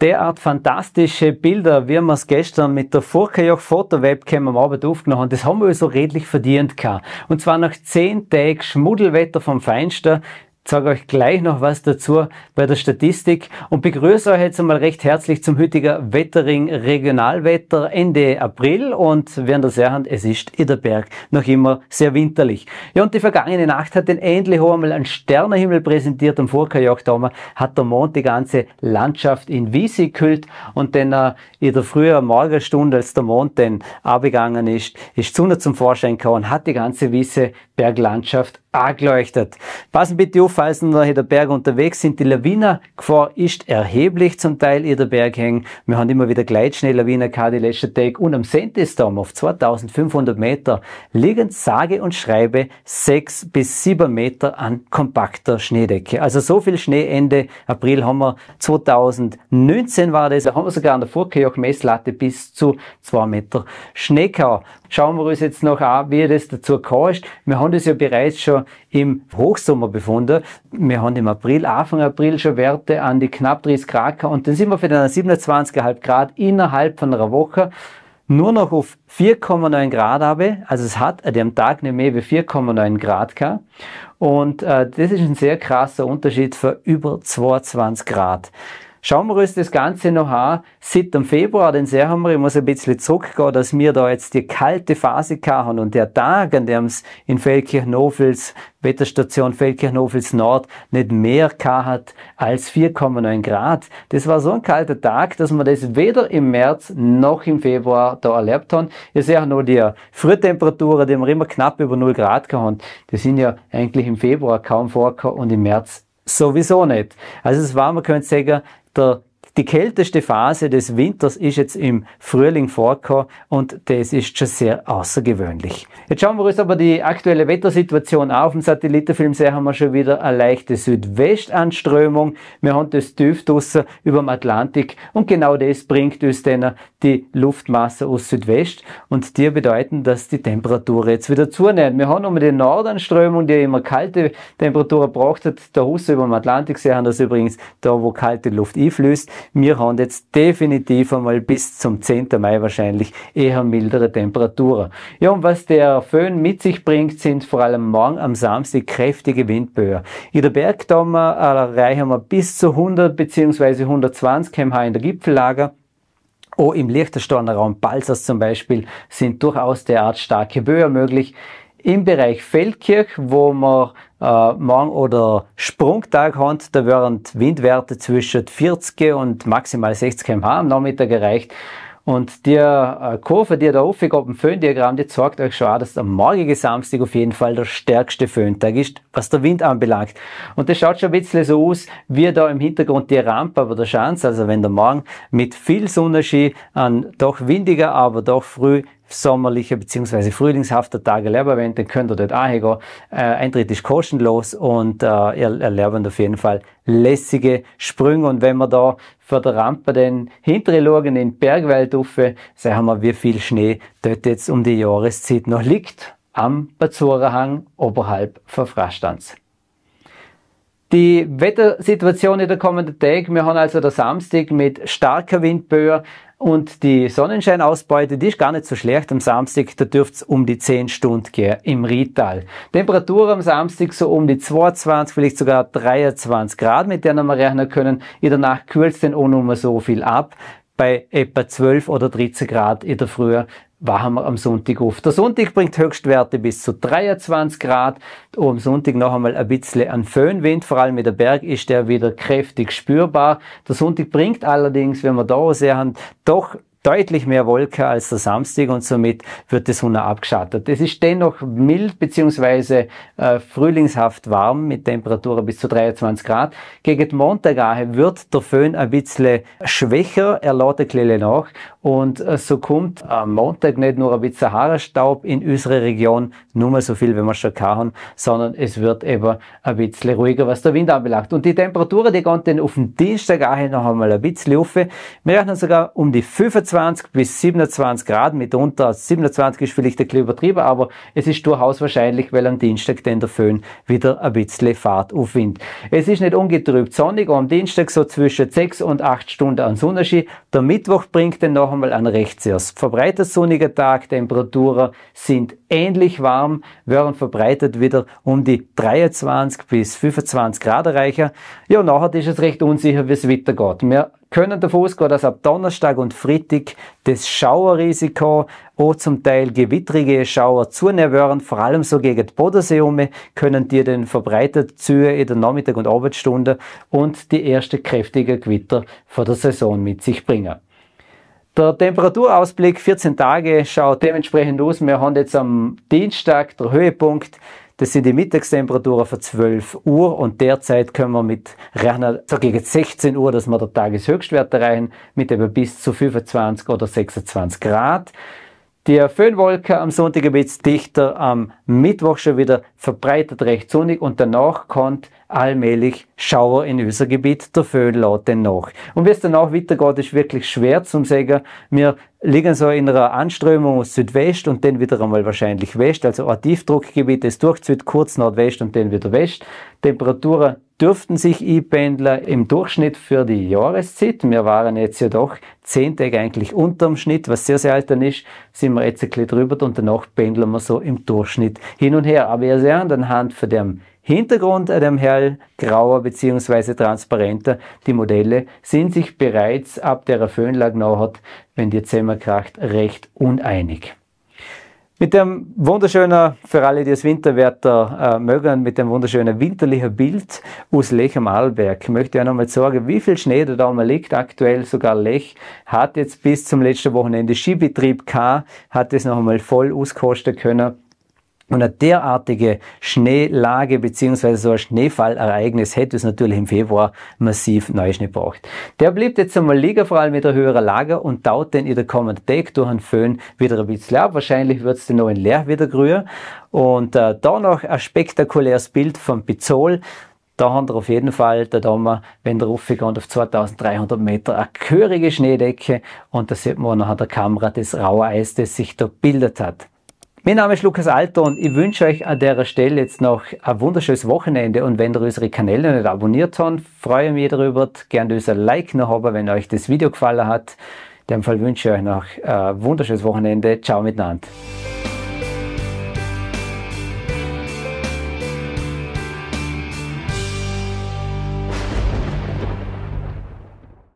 derart fantastische Bilder, wie wir es gestern mit der Furkajach Fotowebcam am Abend aufgenommen haben, das haben wir so redlich verdient gehabt. Und zwar nach zehn Tagen Schmuddelwetter vom Feinsten sage euch gleich noch was dazu bei der Statistik und begrüße euch jetzt einmal recht herzlich zum heutigen Wettering Regionalwetter Ende April und während der Seehand, es ist Ederberg, noch immer sehr winterlich. Ja und die vergangene Nacht hat den endlich einmal einen Sternehimmel präsentiert am Vorkajokdammer, hat der Mond die ganze Landschaft in Wiese kühlt und denn äh, in der frühen Morgenstunde, als der Mond denn abgegangen ist, ist Sonne zum Vorschein gekommen, hat die ganze Wiese Berglandschaft angeleuchtet. Passen bitte auf, falls noch in der Berg unterwegs sind, die Lawinergefahr ist erheblich zum Teil in der Berghängen. Wir haben immer wieder Gleitschnelllawinen gehabt die letzten Tage und am Sentesdom auf 2500 Meter liegen sage und schreibe sechs bis sieben Meter an kompakter Schneedecke. Also so viel Schnee Ende April haben wir 2019 war das, da haben wir sogar an der Vorkirchmesslatte bis zu zwei Meter Schnee gehabt schauen wir uns jetzt noch an, wie das dazu kostet. Wir haben das ja bereits schon im Hochsommer befunden. Wir haben im April, Anfang April schon Werte an die knapp 30 Grad und dann sind wir für den 27,5 Grad innerhalb von einer Woche nur noch auf 4,9 Grad habe. Also es hat an dem Tag nicht mehr wie 4,9 Grad gehabt. Und äh, das ist ein sehr krasser Unterschied für über 22 Grad. Schauen wir uns das Ganze noch an. Seit dem Februar, den sehr haben wir, ich muss ein bisschen zurückgehen, dass wir da jetzt die kalte Phase haben und der Tag, an dem es in Feldkirchnofels, Wetterstation Feldkirchnofels Nord, nicht mehr hat als 4,9 Grad. Das war so ein kalter Tag, dass wir das weder im März noch im Februar da erlebt haben. Ihr seht nur die Frühtemperaturen, die wir immer knapp über 0 Grad haben. Die sind ja eigentlich im Februar kaum vorgekommen und im März sowieso nicht. Also es war, man könnte sagen, t Die kälteste Phase des Winters ist jetzt im Frühling vorgekommen und das ist schon sehr außergewöhnlich. Jetzt schauen wir uns aber die aktuelle Wettersituation Auf Im Satellitenfilm haben wir schon wieder eine leichte Südwestanströmung. Wir haben das tief über dem Atlantik und genau das bringt uns dann die Luftmasse aus Südwest und die bedeuten, dass die Temperatur jetzt wieder zunimmt. Wir haben um die Nordanströmung, die immer kalte Temperaturen braucht. der Husse über dem Atlantiksee haben das übrigens da, wo kalte Luft einflößt. Wir haben jetzt definitiv einmal bis zum 10. Mai wahrscheinlich eher mildere Temperaturen. Ja, und was der Föhn mit sich bringt, sind vor allem morgen am Samstag kräftige Windböen. In der Bergdammer äh, erreichen wir bis zu 100 bzw. 120 kmh in der Gipfellager. Auch im Liechtensteiner Balsas zum Beispiel, sind durchaus derart starke Böen möglich. Im Bereich Feldkirch, wo wir äh, Morgen- oder Sprungtag haben, da wären Windwerte zwischen 40 und maximal 60 km/h am Nachmittag erreicht. Und die äh, Kurve, die ihr da aufgehoben habt, Föhndiagramm, die zeigt euch schon auch, dass der morgige Samstag auf jeden Fall der stärkste Föhntag ist, was der Wind anbelangt. Und das schaut schon ein bisschen so aus, wie da im Hintergrund die Rampe aber der Schanz, also wenn der Morgen mit viel Sonnenschein ein doch windiger, aber doch früh sommerlicher bzw. frühlingshafter Tage Lehrbarwend, dann könnt ihr dort auch äh, Eintritt ist kostenlos und äh, ihr erlernt auf jeden Fall lässige Sprünge. Und wenn wir da vor der Rampe den hinteren schauen, in Bergwald rufe, sehen wir, wie viel Schnee dort jetzt um die Jahreszeit noch liegt. Am Bazurerhang oberhalb von Frastanz. Die Wettersituation in der kommenden Tag. Wir haben also der Samstag mit starker Windböe, und die Sonnenscheinausbeute, die ist gar nicht so schlecht am Samstag. Da dürft's um die 10 Stunden gehen im Rietal. Temperatur am Samstag so um die 22, vielleicht sogar 23 Grad, mit der wir rechnen können. In der Nacht kühlt's den auch nicht so viel ab bei etwa 12 oder 13 Grad in der Früh was wir am Sonntag auf? Der Sonntag bringt Höchstwerte bis zu 23 Grad. Und am Sonntag noch einmal ein bisschen an Föhnwind. Vor allem mit der Berg ist der wieder kräftig spürbar. Der Sonntag bringt allerdings, wenn wir da sehr haben, doch deutlich mehr Wolke als der Samstag und somit wird die Sonne abgeschattet. Es ist dennoch mild bzw. Äh, frühlingshaft warm mit Temperaturen bis zu 23 Grad. Gegen den Montag wird der Föhn ein bisschen schwächer, er lädt ein bisschen nach und äh, so kommt am Montag nicht nur ein bisschen Sahara-Staub in unsere Region, nur mal so viel, wenn wir schon haben, sondern es wird eben ein bisschen ruhiger, was der Wind anbelangt. Und die Temperaturen, die gehen dann auf den Dienstag auch noch einmal ein bisschen auf. Wir rechnen sogar um die 25 bis 27 Grad, mitunter 27 ist vielleicht ein bisschen übertrieben, aber es ist durchaus wahrscheinlich, weil am Dienstag dann der Föhn wieder ein bisschen Fahrt aufwindet. Es ist nicht ungetrübt sonnig, am Dienstag so zwischen 6 und 8 Stunden an Sonnenschein. Der Mittwoch bringt dann noch einmal einmal an rechts erst. Verbreitet sonniger Tag, Temperaturen sind ähnlich warm, während verbreitet wieder um die 23 bis 25 Grad erreichen. Ja, nachher ist es recht unsicher, wie es weitergeht. Wir können davon ausgehen, dass ab Donnerstag und Freitag das Schauerrisiko auch zum Teil gewittrige Schauer zunehmen werden, vor allem so gegen die Bodensee um, können dir den verbreitet Züge in der Nachmittag- und Arbeitsstunde und die ersten kräftigen Gewitter vor der Saison mit sich bringen. Der Temperaturausblick 14 Tage schaut dementsprechend aus. Wir haben jetzt am Dienstag der Höhepunkt. Das sind die Mittagstemperaturen von 12 Uhr und derzeit können wir mit rechnen, so gegen 16 Uhr, dass wir den Tageshöchstwert erreichen, mit eben bis zu 25 oder 26 Grad. Die Föhnwolke am Sonntag wird dichter, am Mittwoch schon wieder verbreitet recht sonnig und danach kommt allmählich Schauer in unser Gebiet, der Föhn laut nach. Und wie es danach weitergeht, ist wirklich schwer zum sagen. Wir liegen so in einer Anströmung aus Südwest und dann wieder einmal wahrscheinlich West, also ein Tiefdruckgebiet, das durchzieht kurz Nordwest und dann wieder West. Temperaturen dürften sich E-Pendler im Durchschnitt für die Jahreszeit, wir waren jetzt ja doch zehn Tage eigentlich unterm Schnitt, was sehr sehr alt dann ist, sind wir jetzt ein bisschen drüber und danach pendeln wir so im Durchschnitt hin und her. Aber ihr seht anhand von dem Hintergrund, äh, dem hellgrauer bzw. transparenter, die Modelle sind sich bereits ab der Föhnlagnau hat, wenn die kracht, recht uneinig. Mit dem wunderschönen, für alle, die das Winterwetter äh, mögen, mit dem wunderschönen winterlichen Bild aus Lech am Arlberg möchte ich nochmal sagen, wie viel Schnee da da mal liegt. Aktuell sogar Lech hat jetzt bis zum letzten Wochenende Skibetrieb K, hat es noch einmal voll auskosten können. Und eine derartige Schneelage beziehungsweise so ein Schneefallereignis hätte es natürlich im Februar massiv Neuschnee braucht. Der blieb jetzt einmal liegen, vor allem mit der höheren Lage und dauert den in der kommenden Tag durch einen Föhn wieder ein bisschen ab. Wahrscheinlich wird es den neuen in Leer wieder grün. Und äh, da noch ein spektakuläres Bild von Pizol. Da haben wir auf jeden Fall, da haben wir, wenn der Ruffi geht, auf 2300 Meter eine körige Schneedecke und da sieht man noch an der Kamera das raue Eis, das sich da bildet hat. Mein Name ist Lukas Alter und ich wünsche euch an der Stelle jetzt noch ein wunderschönes Wochenende und wenn ihr unsere Kanäle nicht abonniert habt, freue ich mich darüber, gerne unser Like noch haben, wenn euch das Video gefallen hat. In dem Fall wünsche ich euch noch ein wunderschönes Wochenende. Ciao miteinander.